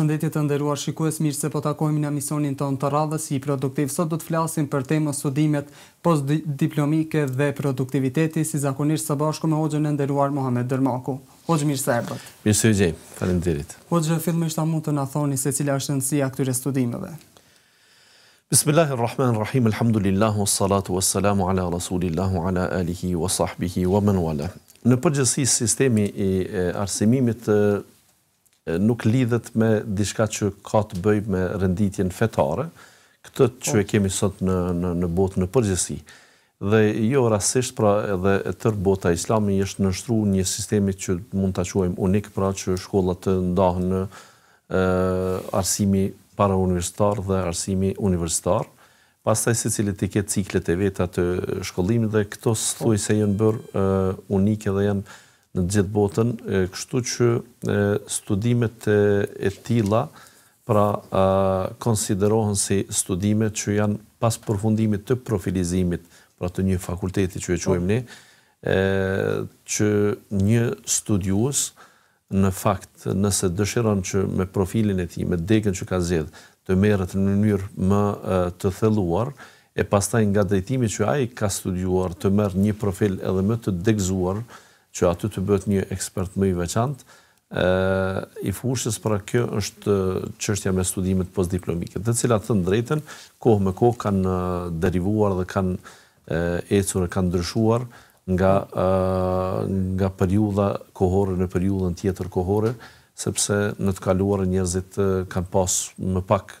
Përshëndetje të nderuar shikues, mirë se po takohemi në misionin tonë të radhës i produktiv. Sot do të flasim për temën studimet postdiplomike dhe produktiviteti, si zakonisht së bashku me hoxhën e nderuar Muhammed Dërmaku. Hoxhë mirë se erdhët. Mirë se u Faleminderit. Hoxhë, fillimisht a mund të na thoni se cila është rëndësia këtyre studimeve? Bismillahirrahmanirrahim. Alhamdulillah wassalatu wassalamu ala rasulillah ala alihi wa sahbihi wa man wala. Në përgjithësi sistemi i arsimimit nuk lidhet me diçka që ka të bëjë me renditjen fetare, këtë që e po. kemi sot në në në botën në përgjithësi. Dhe jo rastisht pra edhe e tërë bota islame është nënshtruar një sistemi që mund ta quajmë unik pra që shkolla të ndahen në ë arsimi para universitar dhe arsimi universitar, pastaj secili cilë të ketë ciklet e veta të shkollimit dhe këto së po. thuj se jenë bërë unike dhe jenë në gjithë botën, kështu që studimet e tila pra konsiderohen si studimet që janë pas përfundimit të profilizimit pra të një fakulteti që e po. quajmë ne, që një studiuës në fakt nëse dëshiran që me profilin e ti, me degën që ka zedhë, të merët në njërë më të theluar, e pastaj nga drejtimi që aj ka studiuar të merë një profil edhe më të degzuar, që aty të bëtë një ekspert më i veçant, i fushës, pra kjo është qështja me studimet postdiplomike, të cilat të ndrejten, kohë me kohë kanë derivuar dhe kanë ecur e kanë ndryshuar nga periuda kohore në periuda tjetër kohore, sepse në të kaluar njërzit njerëzit kanë pas më pak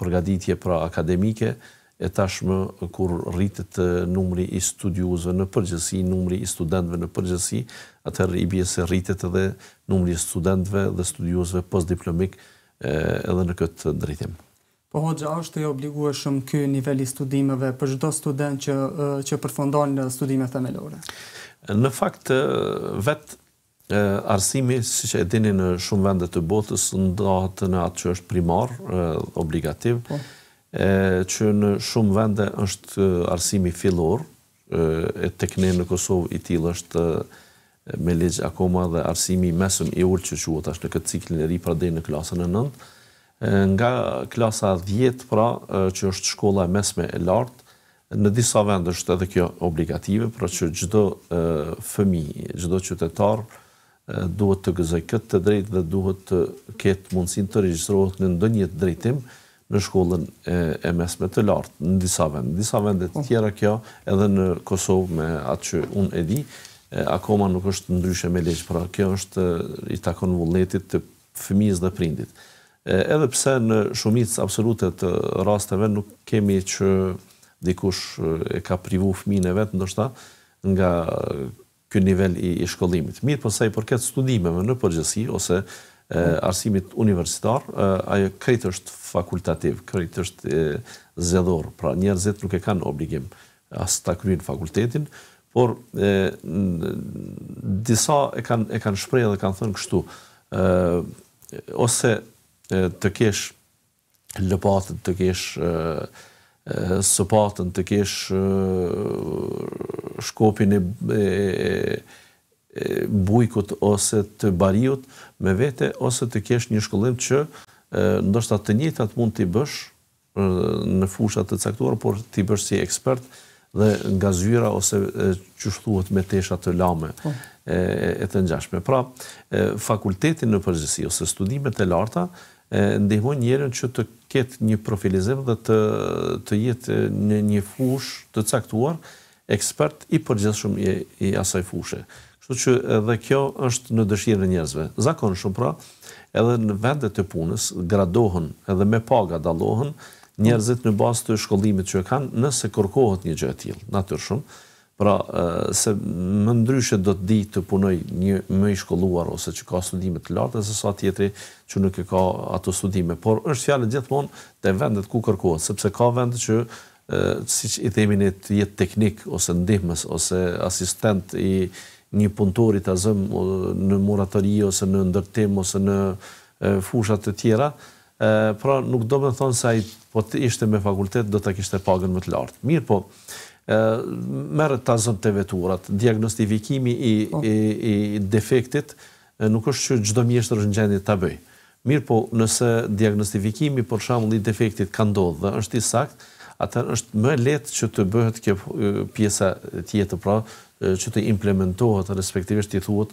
përgaditje pra akademike, e tashmë kur rritet numri i studiuzve në përgjësi, numri i studentve në përgjësi, atër i bje se rritet edhe numri i studentve dhe studiuzve post-diplomik edhe në këtë drejtim. Po, Hoxha, është e obligua shumë kë nivelli studimeve për gjdo student që, që përfondon në studime themelore? Në fakt, vetë arsimi, si që e dini në shumë vendet të botës, ndahët në atë që është primar, obligativë, po e, që në shumë vende është arsimi fillor, e, e tek ne në Kosovë i tilë është e, me legjë akoma dhe arsimi mesëm i urë që shuot është në këtë ciklin e ri pra dhe në klasën e nëndë. Nga klasa 10 pra, që është shkolla mesme e lartë, në disa vend është edhe kjo obligative, pra që gjdo fëmi, gjdo qytetar duhet të gëzaj këtë të drejt dhe duhet të ketë mundësin të regjistrohet në ndonjë drejtim, në shkollën e mesme të lartë, në disa vendet. Në disa vendet tjera kjo, edhe në Kosovë me atë që unë e di, akoma nuk është ndryshe me leqë, pra kjo është i takon vulletit të fëmijës dhe prindit. Edhe pse në shumicë absolutet rasteve nuk kemi që dikush e ka privu fëmijën e vetë, ndoshta nga kërështë, nivel i shkollimit. Mirë përsej po i përket studimeve në përgjësi, ose arsimit universitar, ajo krejt është fakultativ, krejt është zedhor, pra njerëzit nuk e kanë obligim asë ta kryin fakultetin, por disa e kanë shprej dhe kanë thënë kështu, ose të kesh lëpatën, të kesh sëpatën, të kesh shkopin e bujkut ose të bariut me vete ose të kesh një shkollim që ndoshta të njëjtat mund ti bësh në fusha të caktuar, por ti bësh si ekspert dhe nga zyra ose që shtuhet me tesha të lame po. e, e të njashme. Pra, e, fakultetin në përgjësi ose studimet e larta e, ndihmoj njerën që të ketë një profilizim dhe të, të jetë një, një fush të caktuar ekspert i përgjëshum i, i asaj fushë. Kështu që edhe kjo është në dëshirën e njerëzve. Zakon shumë pra, edhe në vendet e punës, gradohen edhe me paga dalohen, njerëzit në bazë të shkollimit që e kanë, nëse kërkohet një gjë e tjilë, natyrë shumë, pra se më ndryshe do të di të punoj një më i shkolluar ose që ka studimet të lartë, dhe sa tjetëri që nuk e ka ato studime, por është fjallë gjithmonë të vendet ku kërkohet, sepse ka vendet që si që i themin e të jetë teknik, ose ndihmës, ose asistent i një punëtori të zëmë në muratëri ose në ndërtim ose në fushat të tjera, pra nuk do me thonë se i po të ishte me fakultet, do të kishte pagën më të lartë. Mirë po, mërë të zëmë të veturat, diagnostifikimi i, po. i, i defektit nuk është që gjdo mjeshtër është në gjendit të bëjë. Mirë po, nëse diagnostifikimi për shamëll i defektit ka ndodhë dhe është i sakt, atër është më letë që të bëhet kjo pjesa tjetë, pra që të implementohet respektivisht i thuhet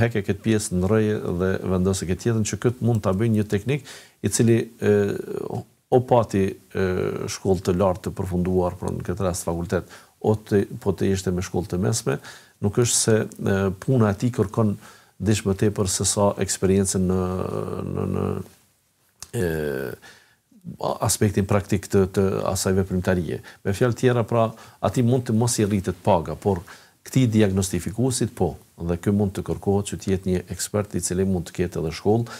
heke këtë pjesë në rëjë dhe vendose këtë tjetën, që këtë mund të abëj një teknik i cili o pati shkollë të lartë të përfunduar për në këtë rast fakultet o të po të ishte me shkollë të mesme nuk është se puna ati kërkon dishme te për sësa sa eksperiencen në në në aspektin praktik të, të asajve primtarije. Me fjallë tjera, pra, ati mund të mos i rritet paga, por këti diagnostifikusit, po, dhe kë mund të kërkohet që tjetë një ekspert i cili mund të kjetë edhe shkollë,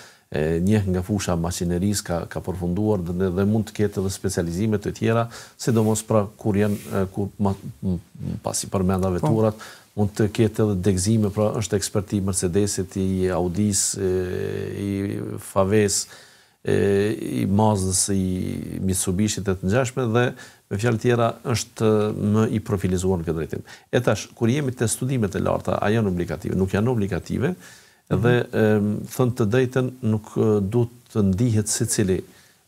një nga fusha masineris ka, ka përfunduar dhe, dhe mund të kjetë edhe specializimet të tjera, se do mos pra kur janë, kur ma, pasi për menda veturat, po. mund të kjetë edhe degzime, pra është ekspert i Mercedesit, i Audis, i Faves, i mazës i Mitsubishi të të nxashme dhe me fjallë tjera është më i profilizuar në këtë drejtim. E tash, kur jemi të studimet e larta, a janë obligative, nuk janë obligative, mhm. dhe thënë të drejten nuk du të ndihet si cili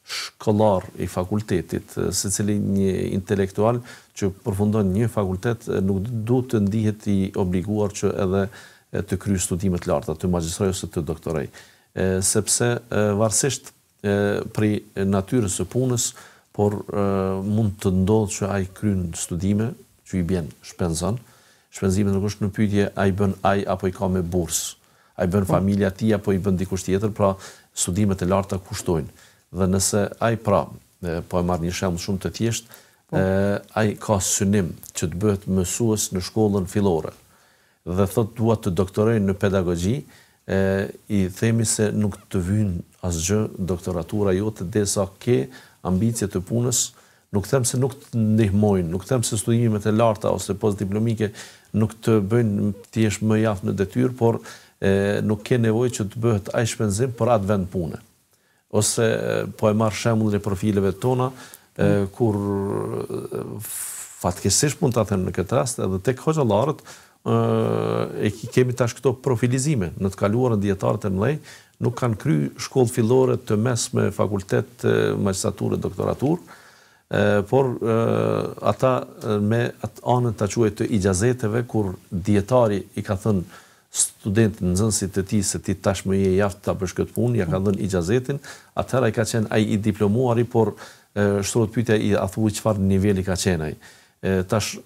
shkolar i fakultetit, si cili një intelektual që përfundon një fakultet, nuk du të ndihet i obliguar që edhe të kry studimet larta, të magistraj ose të doktorej sepse varsisht për natyrën së punës, por mund të ndodhë që ajë krynë studime, që i bjenë shpenzan, shpenzime nuk është në pytje ajë bën ajë apo i ka me bursë, ajë bën po. familja ti apo i bën dikush tjetër, pra studime të larta kushtojnë. Dhe nëse ajë pra, po e marrë një shemë shumë të thjesht, po. ajë ka sënim që të bëhet mësues në shkollën filore, dhe thotë duat të doktorejnë në pedagogji, i themi se nuk të vynë asgjë doktoratura jo të desa ke ambicje të punës, nuk them se nuk të ndihmojnë, nuk them se studimet e larta ose post-diplomike nuk të bëjnë të jeshë më jafë në detyrë, por e, nuk ke nevoj që të bëhet a i shpenzim për atë vend pune. Ose po e marrë shemën në profileve tona, e, kur fatkesish pun të atënë në këtë rast, edhe tek hoqëllarët, e kemi tash këto profilizime. Në të kaluarën djetarët e mlej, nuk kanë kry shkollë fillore të mes me fakultet magistratur e doktoratur, por ata me atë anën të quaj të i gjazeteve, kur djetari i ka thënë studentë në zënsit të ti se ti tash më je jaftë të përshkët punë, ja ka dhënë i gjazetin, atëra i ka qenë a i diplomuari, por shtërët pytja i a thuj qëfar nivelli ka qenë i tash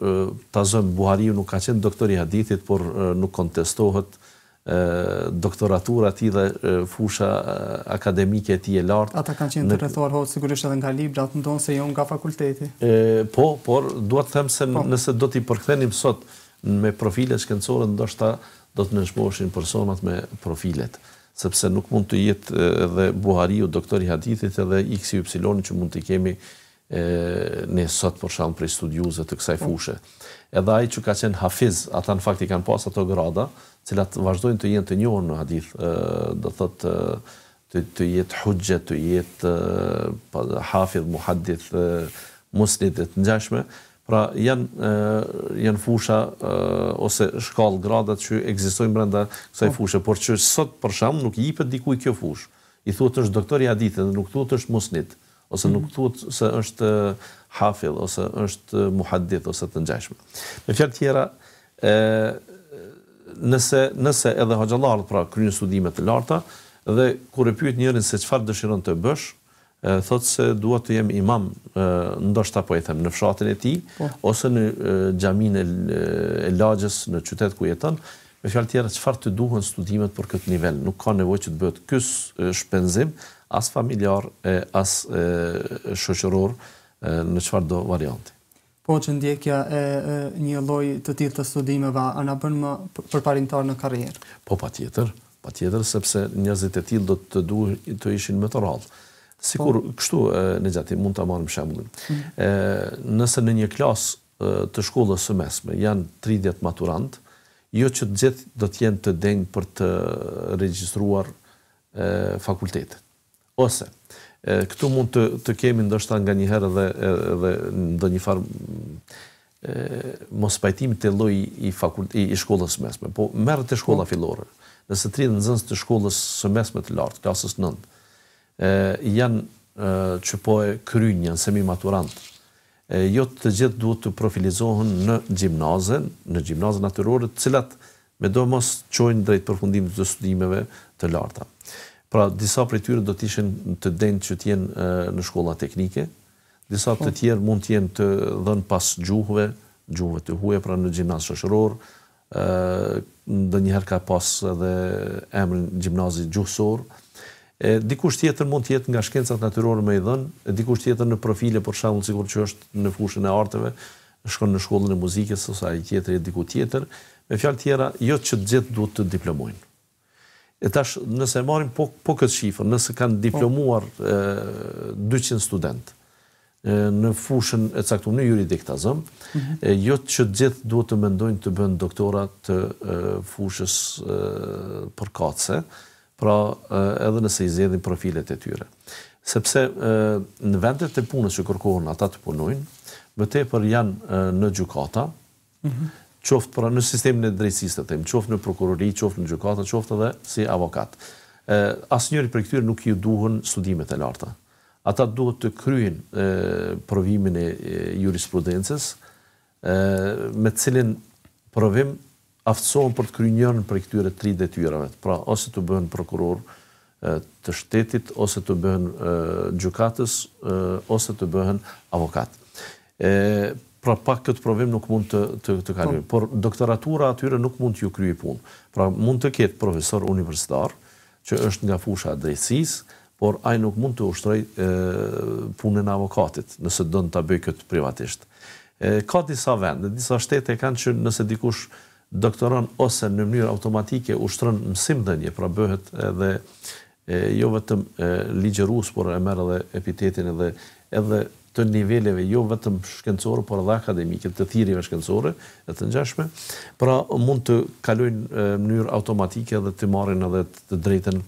ta zëm Buhariu nuk ka qenë doktor i hadithit, por nuk kontestohet doktoratura ti dhe fusha akademike e ti e lartë. Ata kanë qenë të rrethuar hotë, sigurisht edhe nga libra, dhe atë se jonë nga fakulteti. Po, por, të themë se po. nëse do t'i përkëthenim sot me profilet shkencore, ndoshta do të nëshmoshin personat me profilet. Sepse nuk mund të jetë edhe Buhariu, doktor i hadithit, edhe x, y, mund y, kemi, në sot për shkak të studiuzet të kësaj fushë. Edhe ai që ka qenë hafiz, ata në fakt i kanë pas ato grada, të cilat vazhdojnë të jenë të njohur në hadith, ë do thotë të të jetë hujja, të jetë pa hafiz, muhaddith, musnid të ngjashme, pra janë janë fusha ose shkallë gradat që ekzistojnë brenda kësaj po. fushë, por që sot për shkak nuk i jepet dikujt kjo fushë. I thuhet është doktor i hadithit, nuk thuhet është musnid ose nuk thuhet se është hafil ose është muhaddith ose të ngjashëm. Me fjalë tjera, ë nëse nëse edhe hoxhallarët pra kryen studime të larta dhe kur e pyet njërin se çfarë dëshiron të bësh, thotë se dua të jem imam, e, ndoshta po i them në fshatin e tij po. ose në xhamin e, e, lagjës në qytet ku jeton, me fjalë tjera çfarë të duhen studimet për këtë nivel, nuk ka nevojë që të bëhet ky shpenzim as familjar e as shoqëror në qëfar do varianti. Po që ndjekja e, e një loj të tillë të studimeve a bën më përparintar në karrierë? Po patjetër, patjetër sepse njerëzit e tillë do të duhet të ishin më të rrallë. Sikur po. kështu në gjatë mund ta marrim shembullin. -hmm. Ë nëse në një klasë të shkollës së mesme janë 30 maturantë jo që të gjithë do të jenë të denjë për të regjistruar fakultetet. Ose, e, këtu mund të, të kemi ndoshta nga një herë dhe, në një farë mos pajtim të loj i, i, i shkollës së mesme. Po, merë po. të shkolla fillore. dhe se tri në zënës të shkollës së mesme të lartë, klasës nëndë, janë e, që po e krynë, janë semi maturantë, e jo të gjithë duhet të profilizohen në gjimnaze, në gjimnazën natyrore, të cilat me domos çojnë drejt përfundimit të studimeve të larta. Pra, disa prej tyre do të ishin të denjë që të jenë në shkolla teknike, disa të po. tjerë mund të jenë të dhënë pas gjuhëve, gjuhëve të huaja pra në gjimnaz shoqëror, ë ndonjëherë ka pas edhe emrin gjimnazit gjuhësor. E dikush tjetër mund të jetë nga shkencat natyrore më i dhënë, e dikush tjetër në profile për shembull cikur që është në fushën e arteve, shkon në shkollën e muzikës ose tjetër e diku tjetër, me fjalë tjera, jo që të gjithë duhet të diplomojnë. E tash, nëse marim po, po këtë shifër, nëse kanë diplomuar 200 po. studentë, në fushën e caktumë në juridik mhm. jo të azëm, jo që gjithë duhet të mendojnë të bënë doktorat të fushës për kace, pra edhe nëse i zedhin profilet e tyre. Sepse në vendet e punës që kërkohën ata të punojnë, më te për janë në gjukata, mhm qoftë pra në sistemin e drejtësisë të them, qoftë në prokurori, qoftë në gjykatë, qoftë edhe si avokat. Asë asnjëri prej këtyre nuk ju duhen studimet e larta. Ata duhet të kryejnë provimin e, jurisprudences jurisprudencës, me të cilin provim aftësohen për të kryer njërin prej këtyre tre detyrave. Pra, ose të bëhen prokuror të shtetit ose të bëhen gjykatës ose të bëhen avokat. Ë pra pak këtë provim nuk mund të të të kaloj. Po. Por doktoratura atyre nuk mund t'ju kryej punë. Pra mund të ketë profesor universitar, që është nga fusha e drejtësisë, por ai nuk mund të ushtrojë ë punën e avokatit, nëse don ta bëj kët privatisht. ka disa vende, disa shtete kanë që nëse dikush doktoron ose në mënyrë automatike ushtron mësim pra bëhet edhe e, jo vetëm ligjërues, por e merr edhe epitetin edhe edhe të niveleve jo vetëm shkencore, por edhe akademike, të thirrjeve shkencore e të ngjashme, pra mund të kalojnë në mënyrë automatike dhe të marrin edhe të drejtën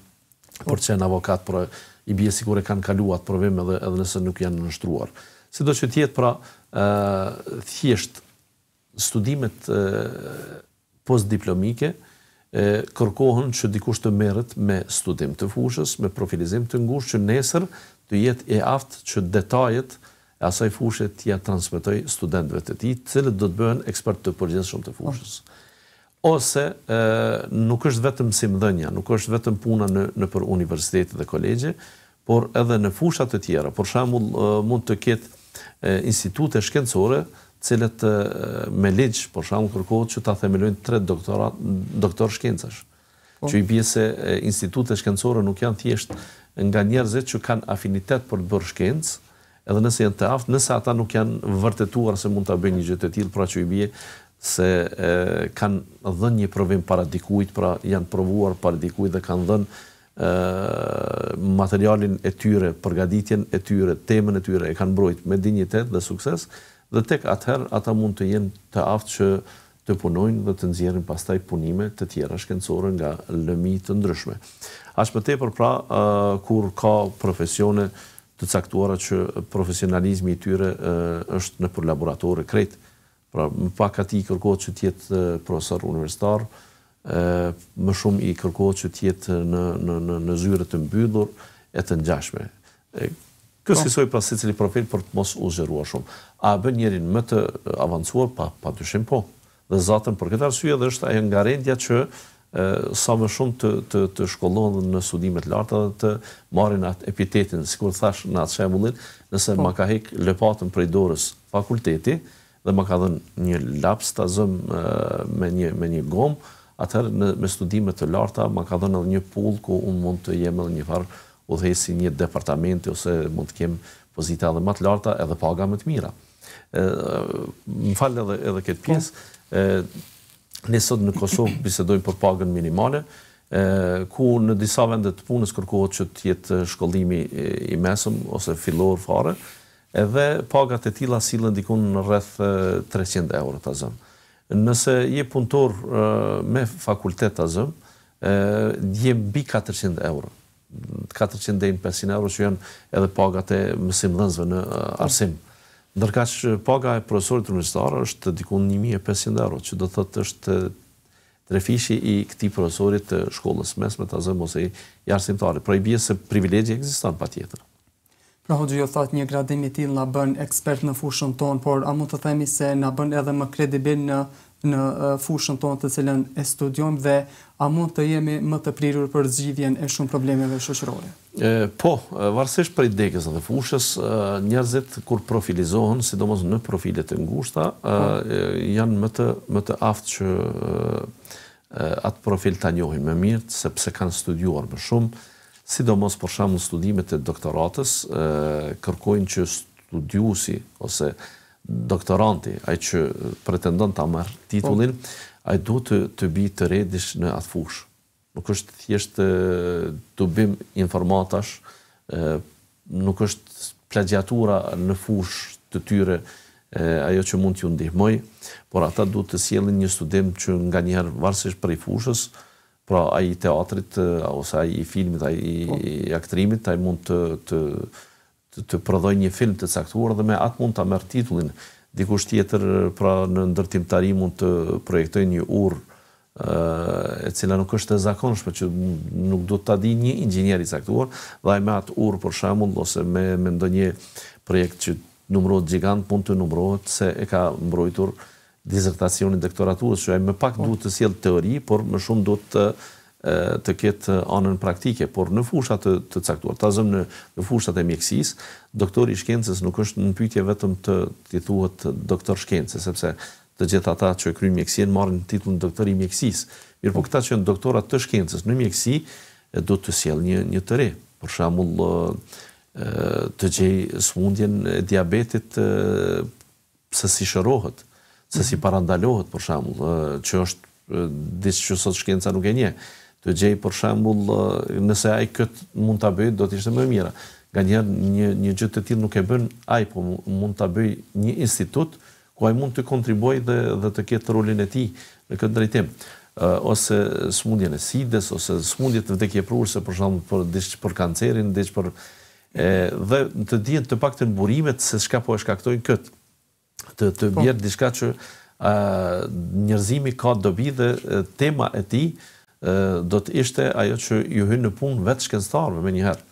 për të qenë avokat, pra i bie sigurisht e kanë kaluar atë provim edhe edhe nëse nuk janë nënshtruar. Sidoqoftë që të jetë, pra ë thjesht studimet e, postdiplomike e, kërkohen që dikush të merret me studim të fushës, me profilizim të ngushtë që nesër të jetë e aftë që detajet e, asaj fushë të ja transmetoj studentëve të tij, të cilët do të bëhen ekspertë të përgjithshëm të fushës. Ose ë nuk është vetëm mësimdhënia, nuk është vetëm puna në në për universitet dhe kolegje, por edhe në fusha të tjera. Për shembull, mund të ketë institute shkencore cilët me ligj për shkak kërkohet që ta themelojnë tre doktorat doktor shkencash. Po. Që i bie se institutet shkencore nuk janë thjesht nga njerëzit që kanë afinitet për të bërë shkencë, edhe nëse janë të aftë, nëse ata nuk janë vërtetuar se mund të bëjnë një gjithë të tilë, pra që i bje se e, kanë dhënë një provim paradikujt, pra janë provuar paradikujt dhe kanë dhenë materialin e tyre, përgaditjen e tyre, temën e tyre, e kanë brojt me dignitet dhe sukses, dhe tek atëherë ata mund të jenë të aftë që të punojnë dhe të nxjerrin pastaj punime të tjera shkencore nga lëmi të ndryshme. Ashtu më te për pra, uh, kur ka profesione të caktuara që profesionalizmi i tyre është në për laboratorë e kretë. Pra, më pak ati i kërkohet që tjetë profesor universitar, më shumë i kërkohet që tjetë në, në, në, në zyre të mbyllur e të njashme. Kësë no. kësoj po. pra se cili profil për të mos u zhërua shumë. A bë njerin më të avancuar, pa, pa të shimë po. Dhe zatën për këtë arsye dhe është ajo nga rendja që sa më shumë të të të shkollojnë në studime të larta dhe të marrin atë epitetin, sikur thash në atë shemullin, nëse po. ma ka hek lepatën prej dorës fakulteti dhe ma ka dhënë një laps ta zëm me një me një gom, atëherë në me studime të larta ma ka dhënë edhe një pull ku un mund të jem edhe një farë udhëhesi një departamenti ose mund të kem pozita edhe më të larta edhe paga më të mira. Ëh, më falë edhe edhe këtë po. pjesë Ne sot në Kosovë bisedojmë për pagën minimale, ku në disa vende të punës kërkohet që të jetë shkollimi i mesëm ose fillor fare, edhe pagat e tilla sillen diku në rreth 300 euro ta zëm. Nëse je punëtor me fakultet ta zëm, je mbi 400 euro. 400 deri në 500 euro që janë edhe pagat e mësimdhënësve në arsim. Mm. Ndërka që eh, paga e profesorit universitarë është dikun 1500 euro, që do të thëtë është trefishi i këti profesorit të shkollës mes me të azëm ose i jarësimtari. Pra i bje se privilegji e gzistan pa tjetër. Pra hoqë jo thëtë një gradimi ti në bën ekspert në fushën tonë, por a mund të themi se në bën edhe më kredibin në në fushën tonë të cilën e studiojmë dhe a mund të jemi më të prirur për zgjidhjen e shumë problemeve shoqërore? Ë po, varësisht për i dekës dhe fushës, njerëzit kur profilizohen, sidomos në profilet të ngushta, po. janë më të, më të aftë që atë profil të njohin më mirë, sepse kanë studuar më shumë, sidomos për shamë studimet e doktoratës, kërkojnë që studiusi ose doktoranti, ai që pretendon ta marr titullin, po. ai duhet të të bi të redish në atë fushë. Nuk është thjesht të bim informatash, nuk është plagiatura në fushë të tyre ajo që mund t'ju ndihmoj, por ata duhet të sjellin një studim që nga njëherë varësisht prej fushës, pra ai teatrit ose ai filmit, ai po. aktrimit, ai mund të të të, të prodhoj një film të caktuar dhe me atë mund ta merr titullin dikush tjetër pra në ndërtimtari mund të projektoj një urr e cila nuk është e zakonshme që nuk do të ta di një inxhinier i caktuar dhe me atë urr për shembull ose me me ndonjë projekt që numërohet gjigant mund të numërohet se e ka mbrojtur dizertacionin doktoraturës që ai më pak po. duhet të sjellë teori por më shumë duhet të të ketë anën praktike, por në fushat të, të caktuar, të në, në fushat e mjekësis, doktor i shkencës nuk është në pytje vetëm të të thuhet doktor shkencës, sepse të gjithë ata që e krymë mjekësien marë në titullën doktor i mjekësis. Mirë po këta që janë doktorat të shkencës në mjekësi, do të siel një, një të re. Por shamull të gjej smundjen e diabetit së si shërohet, së si parandalohet, për shamull, që është disë që sot shkenca nuk e nje të gjej për shembull nëse ai kët mund ta bëj do të ishte më e mira. Ganjëherë një një gjë të tillë nuk e bën ai, po mund ta bëj një institut ku ai mund të kontribuojë dhe dhe të ketë rolin e tij në këtë drejtim ose smundjen e sidës ose të vdekje prurëse për shkak për diç për kancerin, diç për e, dhe të dihet të paktën burimet se çka po e shkaktojnë kët të të bjerë po. diçka që ë njerëzimi ka dobi dhe tema e tij do të ishte ajo që ju hyn në punë vetë shkencëtarëve më njëherë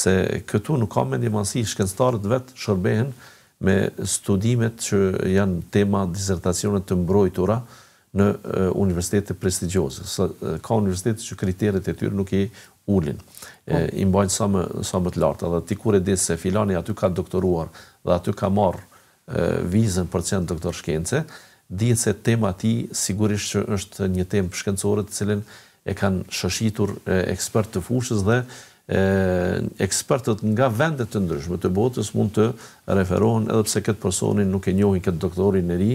se këtu nuk ka mendje mësi shkencëtarët vetë shërbehen me studimet që janë tema disertacione të mbrojtura në universitete prestigjioze. Sa ka universitetet që kriteret e tyre nuk i ulin. Oh. E, I mbajnë sa më sa më të lartë, edhe ti kur e se filani aty ka doktoruar dhe aty ka marr vizën për çën doktor shkencë, dihet se tema e tij sigurisht që është një temë shkencore të cilën e kanë shëshitur ekspert të fushës dhe ekspertët nga vendet të ndryshme të botës mund të referohen edhe pse këtë personin nuk e njohin këtë doktorin e ri,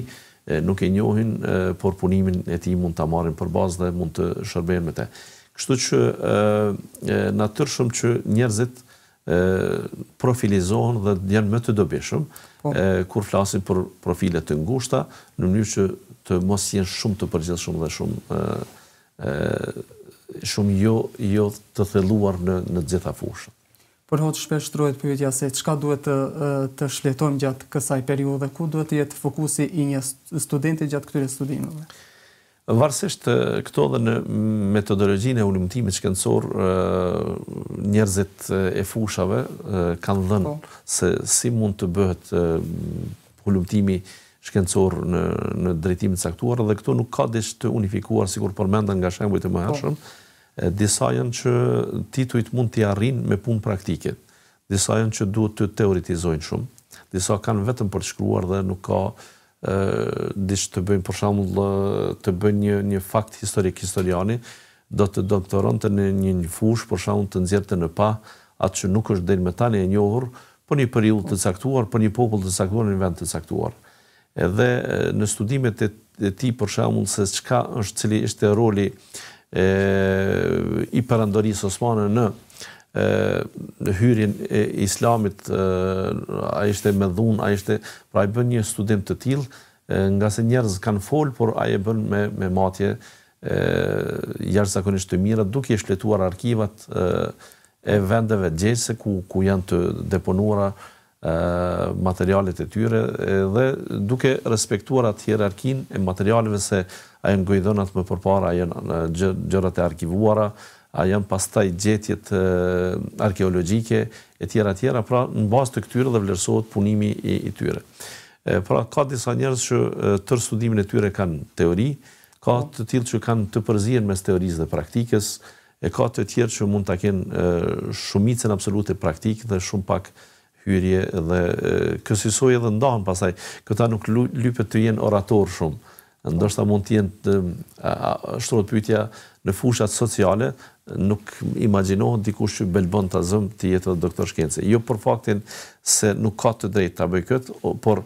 nuk e njohin, por punimin e ti mund të amarin për bazë dhe mund të shërben me te. Kështu që natyrshëm që njerëzit profilizohen dhe djenë më të dobishëm, po. kur flasin për profilet të ngushta, në një që të mos jenë shumë të përgjithë shumë dhe shumë të përgjithë shumë jo, jo të theluar në, në gjitha fushën. Por hot shpesh trohet pyetja se çka duhet të të shletojmë gjatë kësaj periudhe, ku duhet të jetë fokusi i një studenti gjatë këtyre studimeve. Varsisht, këto dhe në metodologjinë e ulumtimit shkencor, njerëzit e fushave kanë dhënë po. se si mund të bëhet ulumtimi shkencor në në drejtim të caktuar dhe këtu nuk ka dish të unifikuar sikur përmenda nga shembujt po. e mëhershëm disa janë që titujt mund t'i arrin me punë praktike disa janë që duhet të teoritizojnë shumë disa kanë vetëm për të shkruar dhe nuk ka ë dish të bëjnë për shembull të bëjnë një një fakt historik historiani do të doktoronte në një, një fushë për shembull të nxjerrte në pa atë që nuk është më tani e njohur për po një periudhë të caktuar, për po një popull të caktuar në një vend të caktuar edhe në studimet e ti për shamun se qka është cili ishte roli i përëndorisë Osmanë në në hyrin e islamit a ishte me dhun a ishte, pra e bën një studim të til nga se njerëz kanë fol por a e bën me matje jashtë zakonisht të mirët duke e shletuar arkivat e vendeve gjese ku janë të deponuara materialet e tyre dhe duke respektuar atë hierarkin e materialeve se a jenë gojdonat më përpara, a jenë gjërat e arkivuara, a jenë pastaj gjetjet arkeologike e tjera tjera, pra në bas të këtyre dhe vlerësot punimi i tyre. Pra ka disa njerës që tërë studimin e tyre kanë teori, ka të tjilë që kanë të përzien mes teorisë dhe praktikës, e ka të tjerë që mund të kenë shumicën absolute praktikë dhe shumë pak të hyrje dhe kësisoj edhe ndahën pasaj, këta nuk lypet të jenë orator shumë, ndërsta mund të jenë shtrot pytja në fushat sociale, nuk imaginohet dikush që belbën të zëmë të jetë dhe doktor shkencë. Jo për faktin se nuk ka të drejt të bëj këtë, por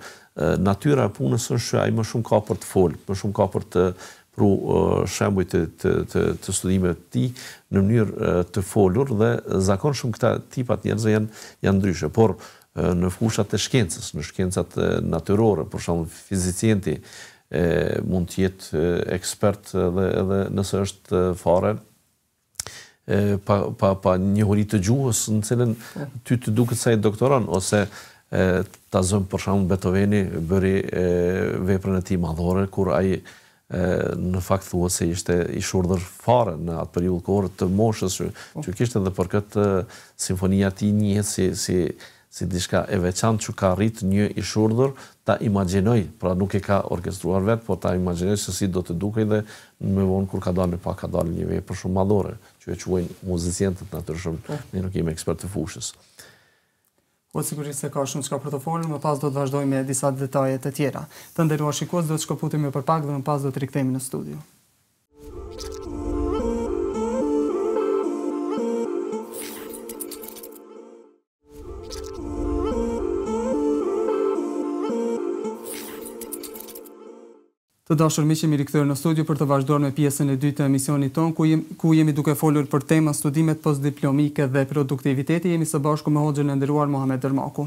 natyra e punës është që ajë më shumë ka për të folë, më shumë ka për të pru shembuj të, të, të, të studimet ti në mënyrë të folur dhe zakon shumë këta tipat njerëzë janë, janë ndryshe, por në fushat e shkencës, në shkencat natyrore, për shumë fizicienti e, mund të jetë ekspert dhe, edhe nësë është fare, pa pa pa një hori të gjuhës në cilën ty të duket sa i doktoron ose ta zëm për shemb Beethoveni bëri veprën e tij madhore kur ai e, në fakt thua se ishte i shurdhër fare në atë periullë kohërë të moshës që, po. kishte dhe për këtë simfonia ti njëhet si, si, si dishka e veçant që ka rrit një i shurdhër ta imaginoj, pra nuk e ka orkestruar vetë, por ta imaginoj se si do të dukej dhe me vonë kur ka dalë pa ka dalë një vej për shumë madhore që e quajnë muzicientët në të ne nuk jemi ekspert të fushës. Po sigurisht se ka shumë çka për të folur, më pas do të vazhdojmë me disa detaje të tjera. Të nderuar shikues, do të shkëputemi për pak dhe më pas do të rikthehemi në studio. Të dashur miq, jemi rikthyer në studio për të vazhduar me pjesën e dytë të emisionit ton, ku jemi ku jemi duke folur për tema studimet postdiplomike dhe produktiviteti. Jemi së bashku me Hoxhën e nderuar Muhamet Dermaku.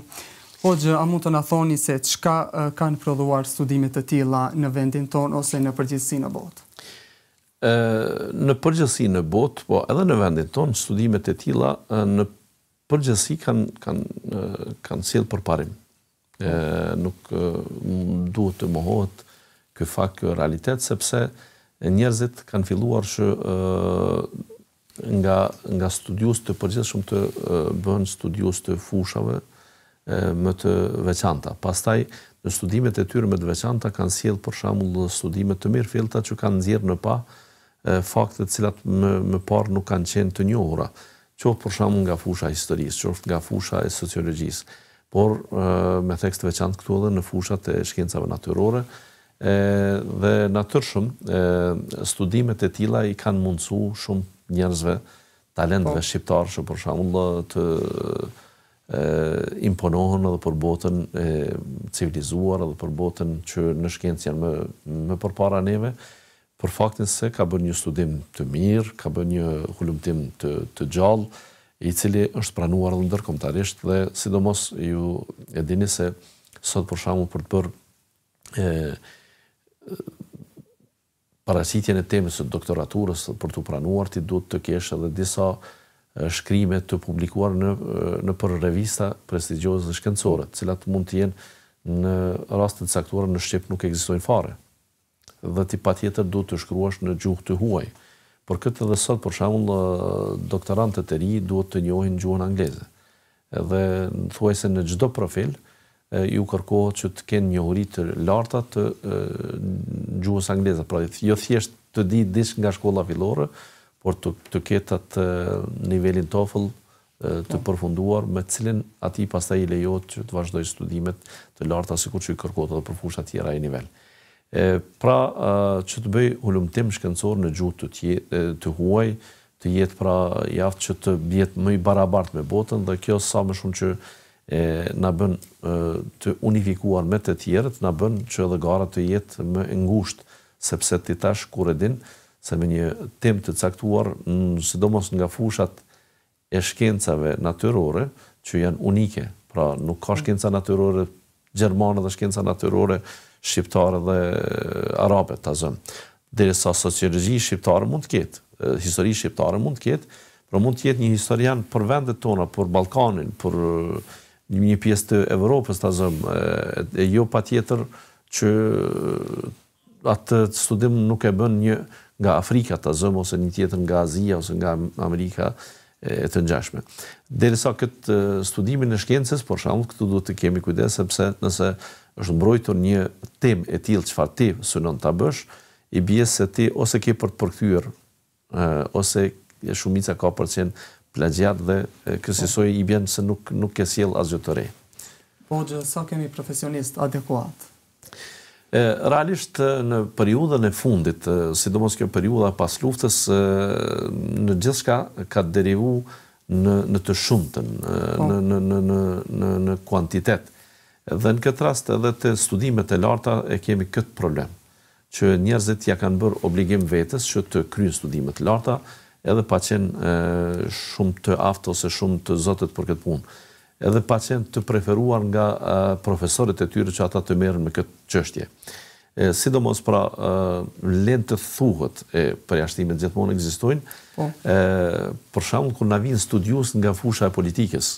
Hoxhë, a mund të na thoni se çka kanë prodhuar studime të tilla në vendin ton ose në përgjithësinë e botës? në përgjithësinë e botës, po edhe në vendin ton, studimet e tilla në përgjithësi kanë kanë kanë sjell përparim. Ëh, nuk duhet të mohohet kë fakt, kë realitet, sepse njerëzit kanë filluar që nga, nga studius të përgjithë shumë të bënë studius të fushave më të veçanta. Pastaj, në studimet e tyre më të veçanta kanë sjell për shembull studime të mirë fillta që kanë nxjerrë në pa fakte të cilat më më parë nuk kanë qenë të njohura, qoftë për shembull nga fusha e historisë, qoftë nga fusha e sociologjisë, por me tekst të veçantë këtu edhe në fushat e shkencave natyrore, e, dhe natyrshëm studimet e tila i kanë mundësu shumë njerëzve talentve po. shqiptarë që për shembull të e, imponohen edhe për botën e, civilizuar edhe për botën që në shkencë janë më, më përpara neve për faktin se ka bërë një studim të mirë, ka bërë një hullumtim të, të gjallë i cili është pranuar dhe ndërkomtarisht dhe sidomos ju e dini se sot për shambull për të bërë e, parasitjen e temës së doktoraturës për të pranuar ti duhet të kesh edhe disa shkrime të publikuar në në për revista prestigjioze dhe shkencore, të cilat mund të jenë në rast të caktuar në shqip nuk ekzistojnë fare. Dhe ti patjetër duhet të shkruash në gjuhë të huaj. Por këtë edhe sot për shembull doktorantët e ri duhet të njohin gjuhën angleze. Edhe thuajse në çdo profil, ju kërkohet që të kenë njohuri të larta të gjuhës angleze, pra jo thjesht të di disk nga shkolla fillore, por të, të ketë atë nivelin TOEFL të po. përfunduar me cilin ati pastaj i lejohet që të vazhdoj studimet të larta sikur që i kërkohet edhe për fusha të tjera e nivel. E, pra që të bëj hulumtim shkencor në gjuhë të, të huaj, të jetë pra jaftë që të bjetë më i barabart me botën dhe kjo sa më shumë që e na bën të unifikuar me të tjerët, na bën që edhe gara të jetë më e ngushtë, sepse ti tash kur e din se me një tem të caktuar, sidomos nga fushat e shkencave natyrore që janë unike, pra nuk ka shkenca natyrore gjermane dhe shkenca natyrore shqiptare dhe arabe ta zëm. Dere sa sociologi shqiptare mund të ketë, histori shqiptare mund të ketë, pra mund të jetë një historian për vendet tona, për Balkanin, për një pjesë të Evropës ta azëm, e, jo pa tjetër që atë studim nuk e bën një nga Afrika ta azëm ose një tjetër nga Azia, ose nga Amerika e, të njashme. Dere sa këtë studimin e shkencës, por shumë këtu du të kemi kujdes, sepse nëse është mbrojtur një tem e tilë që fa ti sënën të bësh, i bjesë se ti ose ke për të përkëtyr, ose shumica ka për të qenë plagjat dhe kësisoj i bën se nuk nuk e sjell asgjë të re. Po gjë, sa kemi profesionist adekuat. Ë realisht në periudhën e fundit, sidomos kjo periudha pas luftës, në gjithçka ka derivu në në të shumtën, po. në në në në në në kuantitet. Dhe në këtë rast edhe te studimet e larta e kemi kët problem që njerëzit ja kanë bërë obligim vetes që të kryjnë studimet larta, edhe pa qenë shumë të aftë ose shumë të zotët për këtë punë. Edhe pa qenë të preferuar nga profesorit e tyre që ata të merën me këtë qështje. Sidomos pra lentë të thuhët e përjaçtimit gjithmonë në gzistojnë, po. për shumë kur na vinë studius nga fusha e politikës,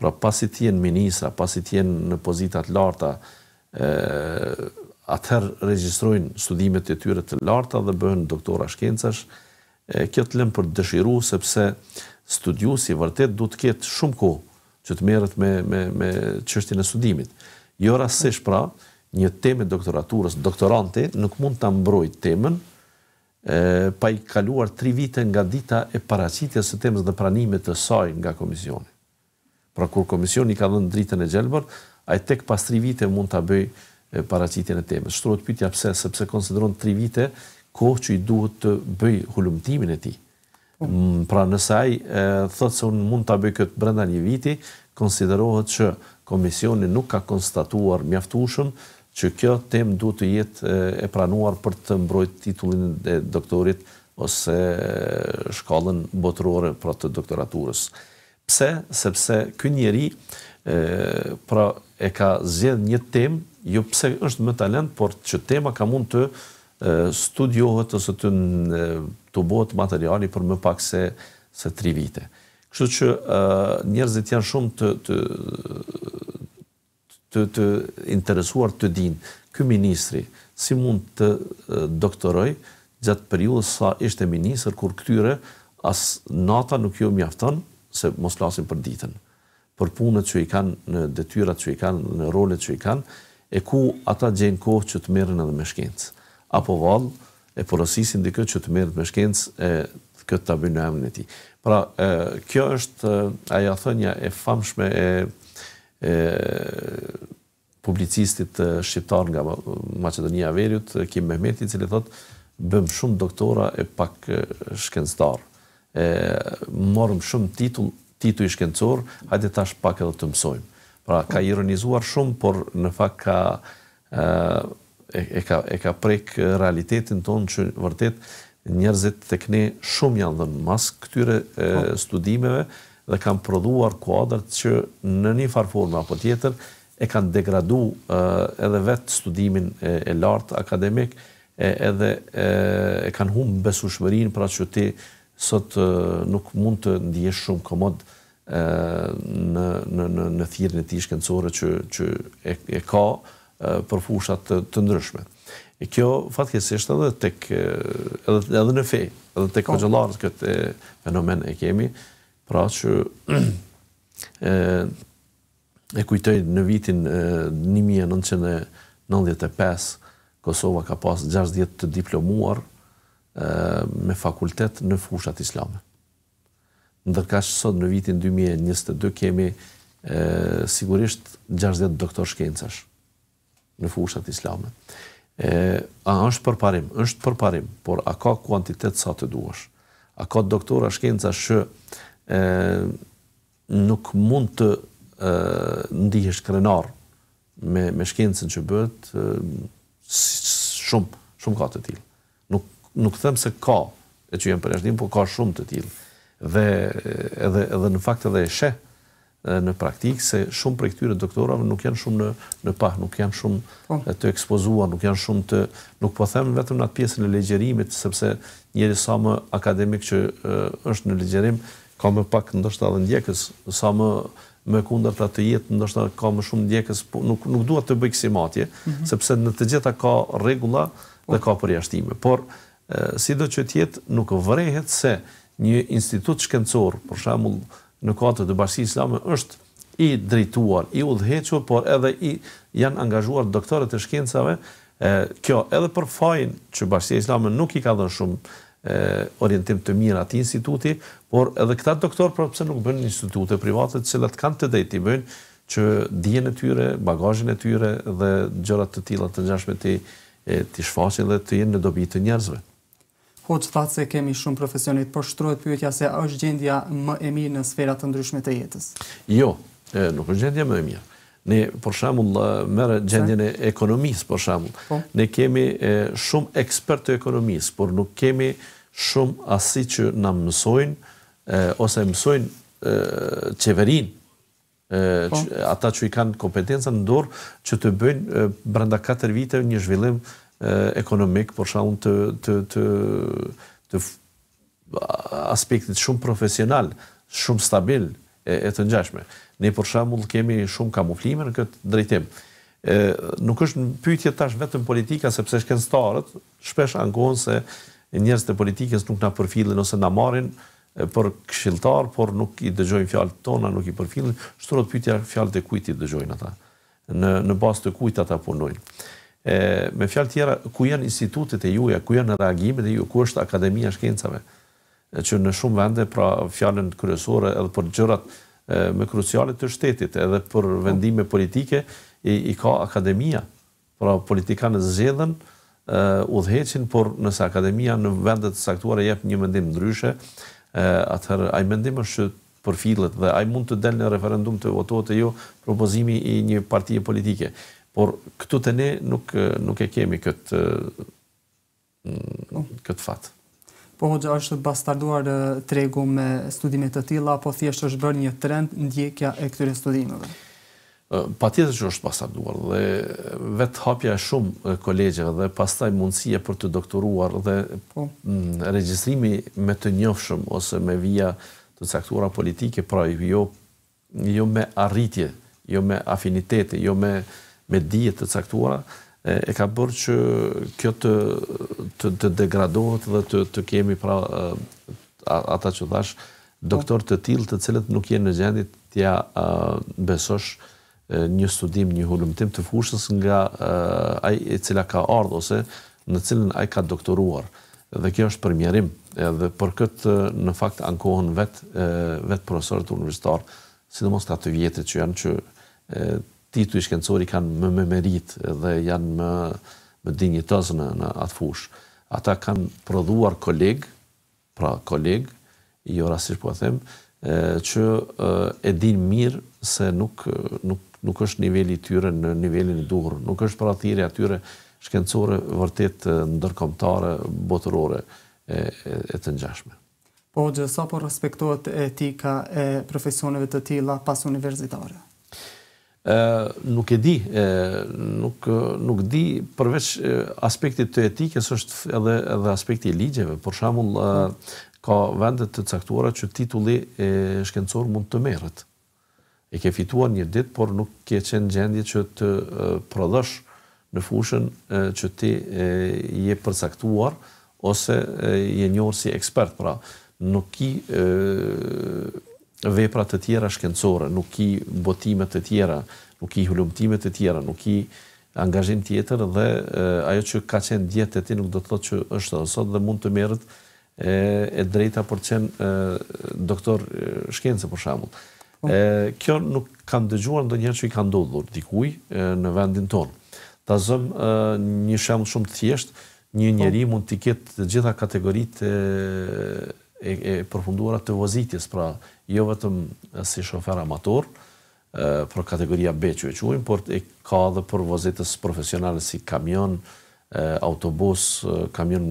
pra pasit tjenë minisa, pasit tjenë në pozitat larta, atëherë registrojnë studimet e tyre të larta dhe bëhen doktora shkencash, e kjo të lëm për dëshiru, sepse studiusi vërtet duhet të ketë shumë kohë që të merret me me me çështjen e studimit. Jo rastësisht pra, një temë doktoraturës, doktoranti nuk mund ta mbrojë temën e pa i kaluar 3 vite nga dita e paraqitjes së temës dhe pranimit të saj nga komisioni. Pra kur komisioni ka dhënë dritën e gjelbër, ai tek pas 3 vite mund ta bëj paraqitjen e temës. Shtrohet pytja, pse, sepse konsideron 3 vite kohë që i duhet të bëj hulumtimin e tij. Mm, pra nësaj, e, thot se unë mund të bëj këtë brenda një viti, konsiderohet që komisioni nuk ka konstatuar mjaftushëm që kjo tem duhet të jetë e pranuar për të mbrojt titullin e doktorit ose shkallën botërore për të doktoraturës. Pse? Sepse kënë njeri e, pra e ka zjedh një tem, jo pse është më talent, por që tema ka mund të studiohet ose të në, të botë materiali për më pak se se 3 vite. Kështu që njerëzit janë shumë të të të, të interesuar të dinë ky ministri si mund të doktoroj gjatë periudhës sa ishte ministër kur këtyre as nata nuk ju mjafton se mos lasin për ditën. Për punët që i kanë në detyrat që i kanë në rolet që i kanë e ku ata gjejnë kohë që të merren edhe me shkencë apo vall e porosisin diku që të merret me shkencë e këtë të bëjnë e tij. Pra, e, kjo është ajo thënia e famshme e e publicistit shqiptar nga Maqedonia e Veriut, Kim Mehmeti, i cili thotë bëm shumë doktora e pak shkencëtar. E morëm shumë titull, titull i shkencor, hajde tash pak edhe të mësojmë. Pra, ka ironizuar shumë, por në fakt ka e ka prek realitetin tonë që vërtet njerëzit të këne shumë janë dhe në masë këtyre po. studimeve dhe kanë produar kuadrët që në një farforme apo tjetër e kanë degradu edhe vetë studimin e lartë akademik edhe e kanë humë besu pra që ti sot nuk mund të ndihë shumë komod në thirën e tishë këndësore që e ka për fushat të, ndryshme. E kjo fatkesisht edhe tek edhe edhe në fe, edhe tek kongjellarët po. këtë fenomen e kemi, pra që e, e kujtoj në vitin e, 1995 Kosova ka pas 60 të diplomuar e, me fakultet në fushat islame. Ndërkash sot në vitin 2022 kemi e, sigurisht 60 doktor shkencash në fushat islame. E, a është përparim? është përparim, por a ka kuantitet sa të duash? A ka doktora shkenca shë e, nuk mund të e, ndihesh krenar me, me shkencen që bët e, shumë, shumë ka të tilë. Nuk, nuk them se ka e që jenë për e po ka shumë të tilë. Dhe edhe, edhe në fakt edhe e në praktikë se shumë prej këtyre doktorave nuk janë shumë në në pah, nuk janë shumë oh. të ekspozuar, nuk janë shumë të nuk po them vetëm në atë pjesën e legjërimit, sepse njëri sa më akademik që e, është në legjërim ka më pak ndoshta edhe ndjekës, sa më më kundërta të jetë ndoshta ka më shumë ndjekës, po nuk nuk dua të bëj kësimatje, mm -hmm. sepse në të gjitha ka rregulla dhe oh. ka përjashtime. Por sidoqoftë jetë nuk vërehet se një institut shkencor, për shembull, në katër të bashkisë islame është i drejtuar, i udhëhequr, por edhe i janë angazhuar doktorët e shkencave. kjo edhe për fajin që bashkia islame nuk i ka dhënë shumë orientim të mirë atë instituti, por edhe këta doktorë po pse nuk bënë institute private të cilat kanë të drejtë të bëjnë që dijen e tyre, bagazhin e tyre dhe gjërat të tilla të ngjashme të të shfaqin dhe të jenë në dobi të njerëzve. Po thatë se kemi shumë profesionit, por shtruhet pyetja se është gjendja më e mirë në sferat të ndryshme të jetës? Jo, e, nuk është gjendja më e mirë. Ne, por shamu, mërë gjendjën e ekonomisë, por shamu. Po? Ne kemi e, shumë ekspert të ekonomisë, por nuk kemi shumë asi që në mësojnë, e, ose mësojnë qeverinë, Po. ata që i kanë kompetenca në dorë që të bëjnë brenda 4 viteve një zhvillim ekonomik, por shumë të, të, të, të aspektit shumë profesional, shumë stabil e, e të njashme. Ne për mund kemi shumë kamuflime në këtë drejtim. nuk është në pytje tash vetëm politika, sepse shken starët, shpesh angon se njerës të politikës nuk na përfilin ose na marin për këshiltar, por nuk i dëgjojnë fjallët tona, nuk i përfilin, shtërot pytja fjallët e kujt i dëgjojnë ata, në, në bas të kujt ata punojnë e, me fjalë tjera, ku janë institutet e juja, ku janë reagimet e ju, ku është Akademia e Shkencave? Që në shumë vende pra fjalën kryesore edhe për gjërat më kruciale të shtetit, edhe për vendime politike i, i ka Akademia. Pra politikanët zgjedhën udhëheqin, por nëse Akademia në vendet të e jep një mendim ndryshe, atëherë ai mendim është për fillet dhe ai mund të del në referendum të votohet jo propozimi i një partie politike. Por këtu të ne nuk, nuk e kemi këtë po. këtë fat. Po hoxha është bastarduar tregu me studime të tilla apo thjesht është bërë një trend ndjekja e këtyre studimeve. Patjetër që është bastarduar dhe vetë hapja e shumë kolegjeve dhe pastaj mundësia për të doktoruar dhe po regjistrimi me të njohshëm ose me via të caktuara politike, pra jo jo me arritje, jo me afinitete, jo me me dijet të caktuara, e ka bërë që kjo të të të degradohet dhe të të kemi pra ata që thash doktor të tillë të cilët nuk janë në gjendje tja besosh një studim, një hulumtim të fushës nga ai e cila ka ardh ose në cilën ai ka doktoruar. Dhe kjo është përmjerim. edhe për këtë në fakt ankohen vet vet profesorët universitarë, sidomos ata të vjetë që janë që titu i shkencori kanë më më merit dhe janë më më dinjitës në, në atë fush. Ata kanë prodhuar kolegë, pra kolegë, jo i ora si shpo e them, që e din mirë se nuk, nuk, nuk është nivelli tyre në nivelin e duhur, nuk është pra thiri atyre shkencore vërtet ndërkombëtare botërore e, e, e të njashme. Po, gjësa po respektohet etika e profesioneve të tila pas universitare? nuk e di nuk nuk di përveç aspektit të etikës është edhe edhe aspekti i ligjeve për shkakun ka vende të caktuara që titulli e shkencor mund të merret e ke fituar një ditë por nuk ke qenë gjendje që të prodhosh në fushën që ti je përcaktuar ose je njohur si ekspert pra nuk i veprat të tjera shkencore, nuk ki botimet të tjera, nuk ki hulumtimet të tjera, nuk ki angazhim tjetër dhe e, ajo që ka qenë djetë të ti nuk do të thotë që është dhe sot dhe mund të merët e, e drejta për qenë e, doktor shkencë, për shamull. Po. E, kjo nuk kam dëgjuar ndo njerë që i ka ndodhur dikuj e, në vendin tonë. Ta zëmë një shamull shumë të thjeshtë, një po. njeri mund të kjetë gjitha kategoritë e, e, e të vozitjes, pra jo vetëm eh, si shofer amator, eh, për kategoria B që e quajmë, por e ka dhe për vozëtes profesionale si kamion, eh, autobus, kamion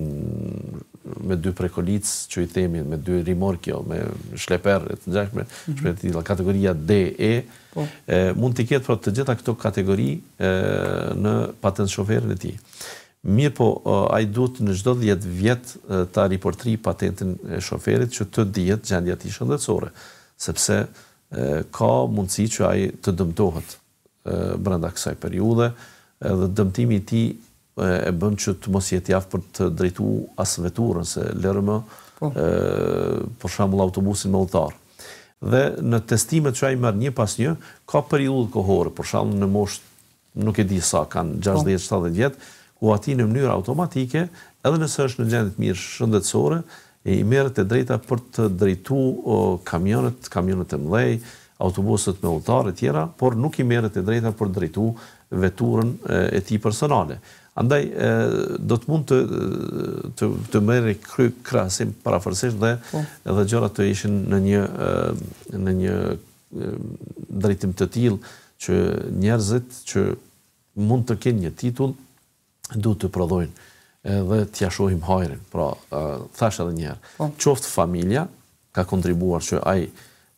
me dy prekolicë që i themi me dy rimorkio, me shleper e të ngjashme, për mhm. të kategoria D E. Po. E, mund të ketë për të gjitha këto kategori e, në patent shoferën e ti. Mirë po, ajë duhet në gjdo 10 vjetë ta riportri patentin e shoferit që të djetë gjendja ti shëndetsore, sepse ka mundësi që ajë të dëmtohet brenda kësaj periude, dhe dëmtimi ti e bënd që të mos jetë jafë për të drejtu asë veturën, se lërëmë po. për shambull autobusin më lëtarë. Dhe në testimet që ajë marë një pas një, ka periude kohore, për shambull në moshtë, nuk e di sa, kanë 60-70 po. vjetë, u ati në mënyrë automatike, edhe nëse është në gjendit mirë shëndetsore, i merët e drejta për të drejtu kamionet, kamionet e mdhej, autobusët me ultar e tjera, por nuk i merët e drejta për drejtu veturën e ti personale. Andaj, do të mund të mërë kry krasim parafërsisht dhe po. edhe gjërat të ishin në një në një drejtim të tilë që njerëzit që mund të kënë një titull du të prodhojnë dhe t'ja shohim hajrin. Pra, thash edhe njerë, po. qoftë familja ka kontribuar që ajë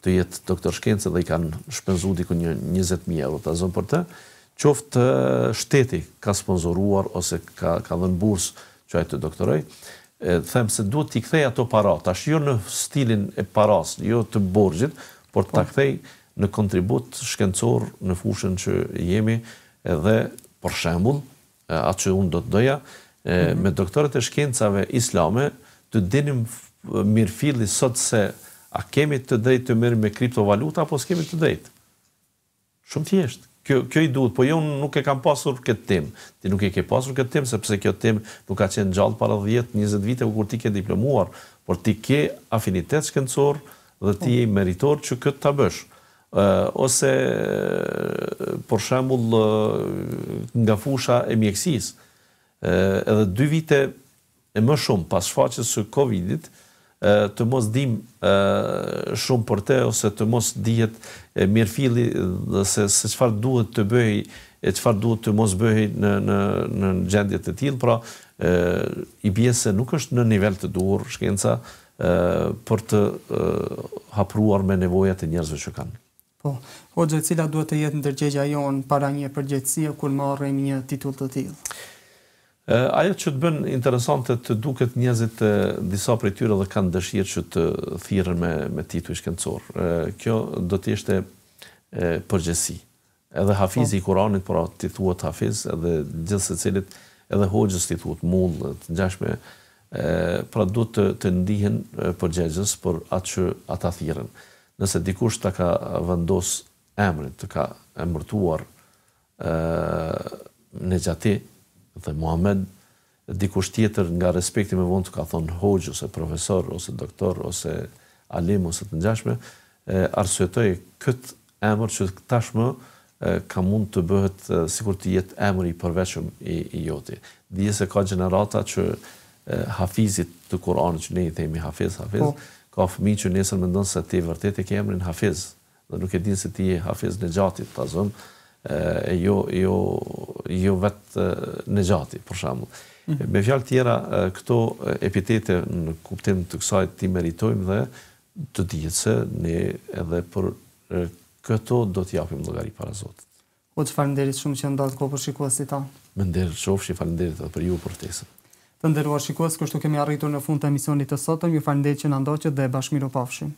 të jetë doktor shkence dhe i kanë shpenzu diku një 20.000 euro të zonë për të, qoftë shteti ka sponsoruar ose ka, ka burs që ajë të doktoroj, them se duhet t'i kthej ato parat, ashtë jo në stilin e paras, jo të borgjit, por t'a po. kthej në kontribut shkencor në fushën që jemi edhe për shembul, atë që unë do të doja, e, mm -hmm. me doktorët e shkencave islame, të dinim mirë filli sot se a kemi të drejt të mirë me kriptovaluta, apo s'kemi të drejt? Shumë thjeshtë. Kjo, kjo i duhet, po jo nuk e kam pasur këtë tim. Ti nuk e ke pasur këtë tim, sepse kjo tim nuk ka qenë gjallë para 10-20 vite kur ti ke diplomuar, por ti ke afinitet shkencor dhe ti e po. meritor që këtë të bëshë ose për shembull nga fusha e mjekësisë. edhe dy vite e më shumë pas shfaqjes së Covidit, të mos dim shumë për te, ose të mos dihet mirë dhe se, se qëfar duhet të bëhi e qëfar duhet të mos bëhi në, në, në gjendjet e tillë, pra e, i bje se nuk është në nivel të duhur shkenca e, për të e, hapruar me nevojat e njerëzve që kanë. Po, hoxha cila duhet të jetë në dërgjegja jonë para një përgjegjësia kur marrim një titull të tillë. Ajo që të bën interesante të duket njerëzit e disa prej tyre dhe kanë dëshirë që të thirrën me me titull shkencor. Kjo do të ishte përgjegjësi. Edhe hafizi i po. Kuranit, pra ti thuat hafiz, edhe gjithë se cilit, edhe hoxhës ti thuat mund, të gjashme, pra do të, të ndihen përgjegjës për atë që ata thirrën nëse dikush të ka vendos emrin, të ka emërtuar në gjati, dhe Muhammed, dikush tjetër nga respekti me vond të ka thonë hoqë, ose profesor, ose doktor, ose alim, ose të njashme, e, këtë emër që tashmë ka mund të bëhet sikur të jetë emër i përveqëm i, i joti. Dhije se ka generata që hafizit të Koranë që ne i themi hafiz, hafiz, oh ka fëmijë që nesër mendon se ti vërtet e ke emrin Hafiz dhe nuk e din se ti je Hafiz Nejati, ta zëm, e, e jo, jo, jo vetë Nejati, për shamu. Mhm. Me fjallë tjera, këto epitete në kuptim të kësaj ti meritojmë dhe të dihet se ne edhe për këto do t'japim llogari para Zotët. O që falinderit shumë që ndatë kohë për shikua si ta. Më nderit që edhe për ju për tesën. Të nderuar shikues, kështu kemi arritur në fund të emisionit të sotëm. Ju falenderoj që na ndoqët dhe bashkëmiro pafshin.